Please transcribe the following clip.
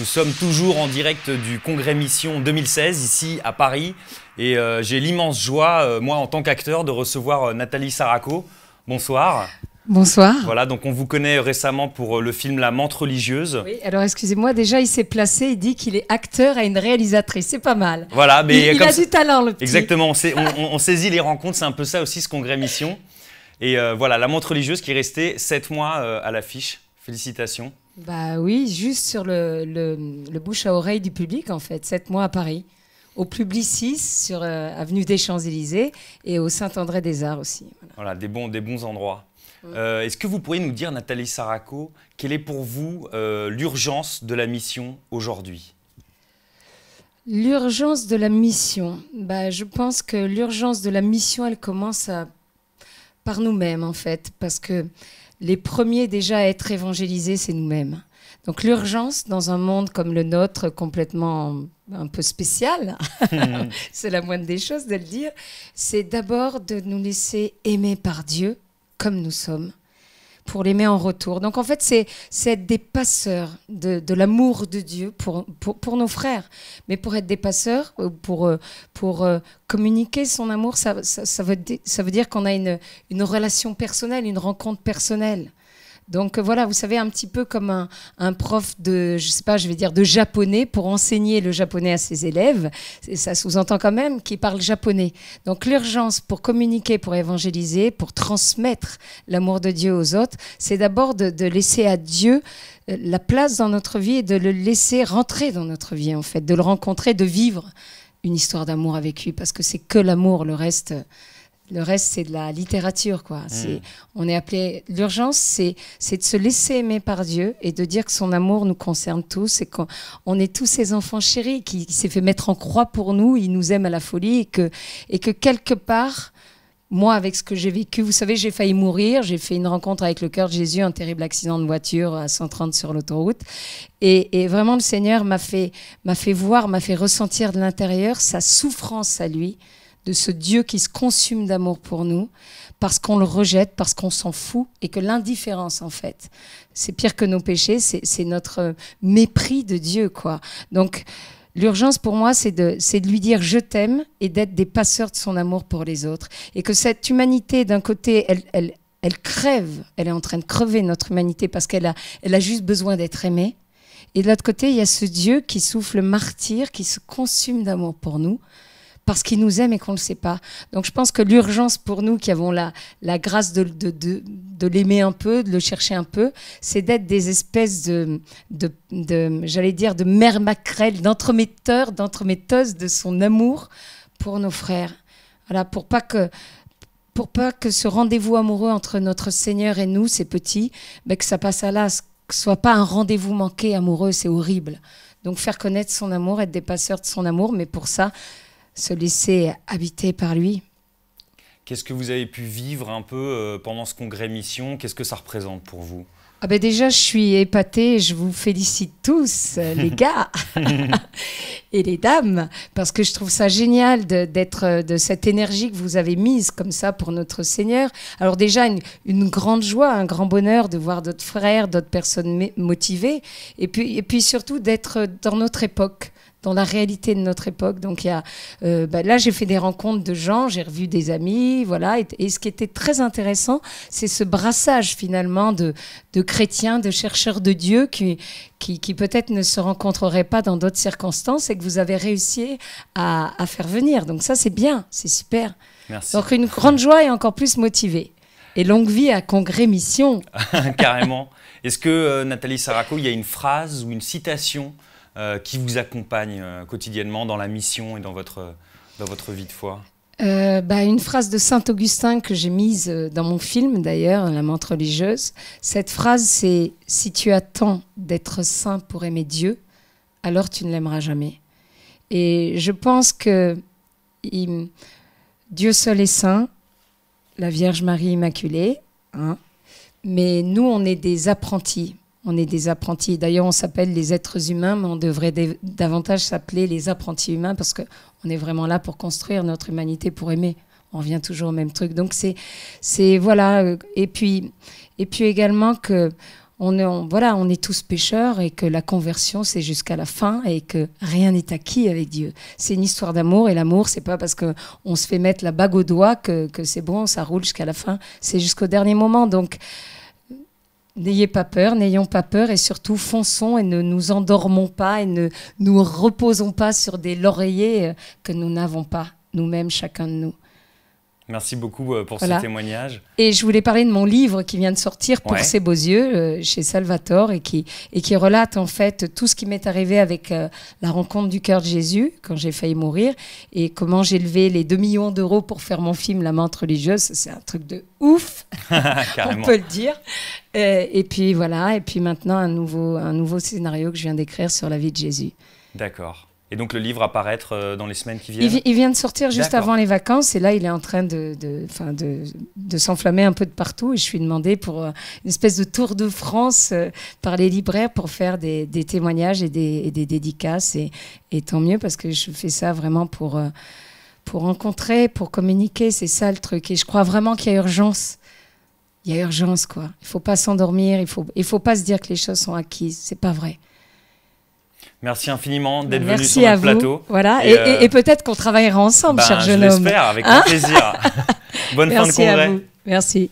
Nous sommes toujours en direct du congrès Mission 2016 ici à Paris et euh, j'ai l'immense joie, euh, moi en tant qu'acteur, de recevoir euh, Nathalie Saraco. Bonsoir. Bonsoir. Voilà, donc on vous connaît récemment pour le film La Mente religieuse. Oui, alors excusez-moi, déjà il s'est placé, il dit qu'il est acteur à une réalisatrice, c'est pas mal. Voilà, mais il, a du talent le petit. Exactement, on, saisit les rencontres, c'est un peu ça aussi ce congrès Mission. Et voilà, La Mente religieuse qui est restée sept mois à l'affiche. Félicitations. Bah oui, juste sur le, bouche à oreille du public, en fait, sept mois à Paris, au Publicis, sur euh, Avenue des Champs-Élysées et au Saint-André des Arts aussi. Voilà, des, bons, des bons endroits. Euh, est-ce que vous pourriez nous dire, Nathalie Saraco, quelle est pour vous euh, l'urgence de la mission aujourd'hui L'urgence de la mission, bah, je pense que l'urgence de la mission, elle commence par nous-mêmes en fait, parce que les premiers déjà à être évangélisés, c'est nous-mêmes. Donc l'urgence dans un monde comme le nôtre, complètement un peu spécial, hmm. c'est la moindre des choses de le dire, c'est d'abord de nous laisser aimer par Dieu comme nous sommes pour l'aimer en retour. Donc en fait, c'est être des passeurs de, l'amour de Dieu pour, nos frères. Mais pour être des passeurs, euh, pour, euh, pour euh, communiquer son amour, ça, veut, dire qu'on a une relation personnelle, une rencontre personnelle. Donc euh, voilà, vous savez, un petit peu comme un, prof de, je sais pas, je vais dire de japonais pour enseigner le japonais à ses élèves. Ça sous-entend quand même qu'il parle japonais. Donc l'urgence pour communiquer, pour évangéliser, pour transmettre l'amour de Dieu aux autres, c'est d'abord de, de laisser à Dieu euh, la place dans notre vie et de le laisser rentrer dans notre vie, en fait, de le rencontrer, de vivre une histoire d'amour avec lui, parce que c'est que l'amour, le reste. Le reste, c'est de la littérature, quoi. Mm. on est appelé. L'urgence, c'est, de se laisser aimer par Dieu et de dire que son amour nous concerne tous et qu'on est tous ses enfants chéris qui, s'est fait mettre en croix pour nous. Il nous aime à la folie et que, et que quelque part, moi, avec ce que j'ai vécu, vous savez, j'ai failli mourir. J'ai fait une rencontre avec le cœur de Jésus, un terrible accident de voiture à 130 sur l'autoroute. Et, vraiment, le Seigneur m'a fait, m'a fait voir, m'a fait ressentir de l'intérieur sa souffrance à lui de ce Dieu qui se consume d'amour pour nous, parce qu'on le rejette, parce qu'on s'en fout, et que l'indifférence, en fait, c'est pire que nos péchés, c'est notre euh, mépris de Dieu, quoi. Donc, L'urgence pour moi, c'est de, lui dire je t'aime et d'être des passeurs de son amour pour les autres. Et que cette humanité, d'un côté, elle, crève, elle est en train de crever notre humanité parce qu'elle a, elle a juste besoin d'être aimée. Et de l'autre côté, il y a ce Dieu qui souffle martyr, qui se consume d'amour pour nous, parce qu'il nous aime et qu'on ne le sait pas. Donc je pense que l'urgence pour nous qui avons la, la grâce de, l'aimer un peu, de le chercher un peu, c'est d'être des espèces de, de j'allais dire, de mère maquereau, d'entremetteurs, d'entremetteuses de son amour pour nos frères. Voilà, pour pas que pour pas que ce rendez-vous amoureux entre notre Seigneur et nous, ces petits, mais ben, que ça passe à l'as, que ce soit pas un rendez-vous manqué amoureux, c'est horrible. Donc faire connaître son amour, être des passeurs de son amour, mais pour ça, se laisser habiter par lui. Qu'est-ce que vous avez pu vivre un peu euh, pendant ce congrès mission Qu'est-ce que ça représente pour vous ah ben déjà, je suis épatée, je vous félicite tous, euh, les gars et les dames, parce que je trouve ça génial d'être euh, de, cette énergie que vous avez mise comme ça pour notre Seigneur. Alors déjà, une, grande joie, un grand bonheur de voir d'autres frères, d'autres personnes motivées, et puis, et puis surtout d'être dans notre époque dans la réalité de notre époque. Donc euh, bah, là, j'ai fait des rencontres de gens, j'ai revu des amis, voilà. Et, ce qui était très intéressant, c'est ce brassage finalement de, de chrétiens, de chercheurs de Dieu qui, qui, peut-être ne se rencontreraient pas dans d'autres circonstances et que vous avez réussi à, faire venir. Donc ça, c'est bien, c'est super. Merci. Donc une grande joie et encore plus motivée. Et longue vie à Congrès Mission. Carrément. Est-ce que, euh, Nathalie Saraco, il y a une phrase ou une citation euh, qui vous accompagne euh, quotidiennement dans la mission et dans votre, euh, dans votre vie de foi bah, une phrase de Saint Augustin que j'ai mise dans mon film d'ailleurs, La Mente religieuse. Cette phrase, c'est Si tu attends d'être saint pour aimer Dieu, alors tu ne l'aimeras jamais. Et je pense que Dieu seul est saint, la Vierge Marie Immaculée, hein, mais nous, on est des apprentis on est des apprentis. D'ailleurs, on s'appelle les êtres humains, mais on devrait davantage s'appeler les apprentis humains parce qu'on est vraiment là pour construire notre humanité, pour aimer. On revient toujours au même truc. Donc c'est, voilà. Euh, et puis, et puis également que on, est, on est tous pécheurs et que la conversion c'est jusqu'à la fin et que rien n'est acquis avec Dieu. C'est une histoire d'amour et l'amour c'est pas parce que on se fait mettre la bague au doigt que, que c'est bon, ça roule jusqu'à la fin. C'est jusqu'au dernier moment. Donc N'ayez pas peur, n'ayons pas peur et surtout fonçons et ne nous endormons pas et ne nous reposons pas sur des lauriers euh, que nous n'avons pas nous-mêmes, chacun de nous. Merci beaucoup euh, pour ce témoignage. Et je voulais parler de mon livre qui vient de sortir, Pour ses beaux yeux, euh, chez Salvatore, et qui, et qui relate en fait tout ce qui m'est arrivé avec euh, la rencontre du cœur de Jésus, quand j'ai failli mourir, et comment j'ai levé les 2 millions d'euros pour faire mon film La menthe religieuse. C'est un truc de ouf, on peut le dire. Et, et puis voilà, et puis maintenant un nouveau, un nouveau scénario que je viens d'écrire sur la vie de Jésus. D'accord. Et donc le livre va apparaître euh, dans les semaines qui viennent il, vient de sortir juste avant les vacances et là il est en train de, de, s'enflammer un peu de partout. Et je suis demandée pour euh, une espèce de tour de France euh, par les libraires pour faire des, témoignages et des, dédicaces. Et, et, tant mieux parce que je fais ça vraiment pour, pour rencontrer, pour communiquer. C'est ça le truc. Et je crois vraiment qu'il y a urgence il y a urgence, quoi. Il faut pas s'endormir, il faut, il faut pas se dire que les choses sont acquises. C'est pas vrai. Merci infiniment d'être venu sur le plateau. Voilà, euh, et, peut-être qu'on travaillera ensemble, ben, cher jeune je homme. J'espère, avec hein plaisir. Bonne fin de congrès. À vous. Merci.